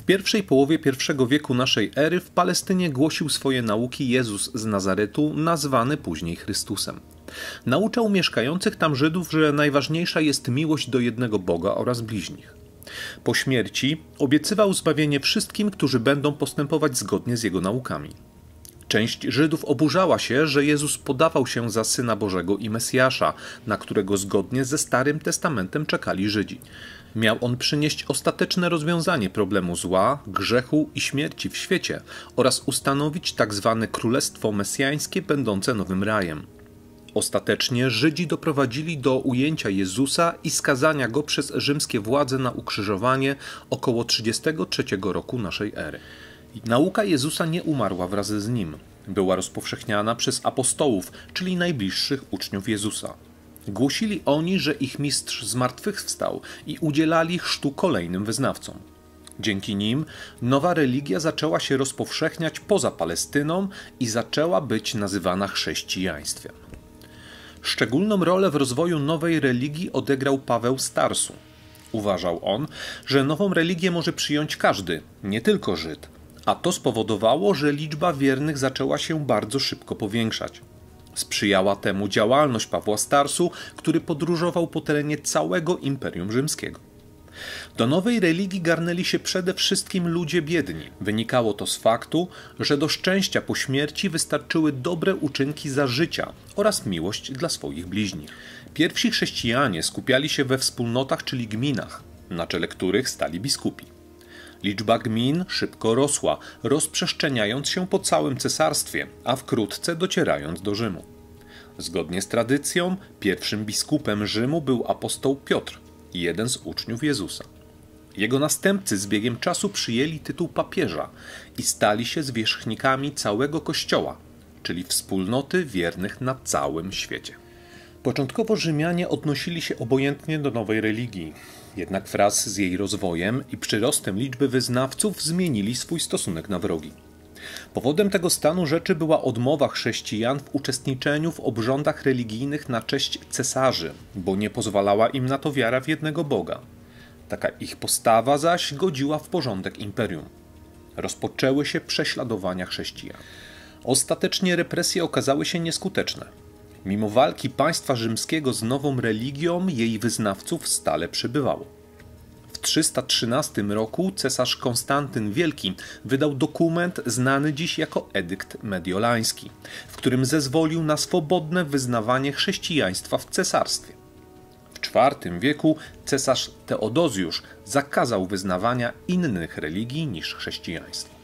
W pierwszej połowie I wieku naszej ery w Palestynie głosił swoje nauki Jezus z Nazaretu, nazwany później Chrystusem. Nauczał mieszkających tam Żydów, że najważniejsza jest miłość do jednego Boga oraz bliźnich. Po śmierci obiecywał zbawienie wszystkim, którzy będą postępować zgodnie z jego naukami. Część Żydów oburzała się, że Jezus podawał się za Syna Bożego i Mesjasza, na którego zgodnie ze Starym Testamentem czekali Żydzi. Miał on przynieść ostateczne rozwiązanie problemu zła, grzechu i śmierci w świecie oraz ustanowić tzw. Tak królestwo mesjańskie będące nowym rajem. Ostatecznie Żydzi doprowadzili do ujęcia Jezusa i skazania go przez rzymskie władze na ukrzyżowanie około 33 roku naszej ery. Nauka Jezusa nie umarła wraz z nim. Była rozpowszechniana przez apostołów, czyli najbliższych uczniów Jezusa. Głosili oni, że ich mistrz zmartwychwstał i udzielali chrztu kolejnym wyznawcom. Dzięki nim nowa religia zaczęła się rozpowszechniać poza Palestyną i zaczęła być nazywana chrześcijaństwem. Szczególną rolę w rozwoju nowej religii odegrał Paweł Starsu. Uważał on, że nową religię może przyjąć każdy, nie tylko Żyd a to spowodowało, że liczba wiernych zaczęła się bardzo szybko powiększać. Sprzyjała temu działalność Pawła Starsu, który podróżował po terenie całego Imperium Rzymskiego. Do nowej religii garnęli się przede wszystkim ludzie biedni. Wynikało to z faktu, że do szczęścia po śmierci wystarczyły dobre uczynki za życia oraz miłość dla swoich bliźnich. Pierwsi chrześcijanie skupiali się we wspólnotach, czyli gminach, na czele których stali biskupi. Liczba gmin szybko rosła, rozprzestrzeniając się po całym cesarstwie, a wkrótce docierając do Rzymu. Zgodnie z tradycją, pierwszym biskupem Rzymu był apostoł Piotr, jeden z uczniów Jezusa. Jego następcy z biegiem czasu przyjęli tytuł papieża i stali się zwierzchnikami całego Kościoła, czyli wspólnoty wiernych na całym świecie. Początkowo Rzymianie odnosili się obojętnie do nowej religii. Jednak wraz z jej rozwojem i przyrostem liczby wyznawców zmienili swój stosunek na wrogi. Powodem tego stanu rzeczy była odmowa chrześcijan w uczestniczeniu w obrządach religijnych na cześć cesarzy, bo nie pozwalała im na to wiara w jednego Boga. Taka ich postawa zaś godziła w porządek imperium. Rozpoczęły się prześladowania chrześcijan. Ostatecznie represje okazały się nieskuteczne. Mimo walki państwa rzymskiego z nową religią, jej wyznawców stale przybywało. W 313 roku cesarz Konstantyn Wielki wydał dokument znany dziś jako Edykt Mediolański, w którym zezwolił na swobodne wyznawanie chrześcijaństwa w cesarstwie. W IV wieku cesarz Teodozjusz zakazał wyznawania innych religii niż chrześcijaństwo.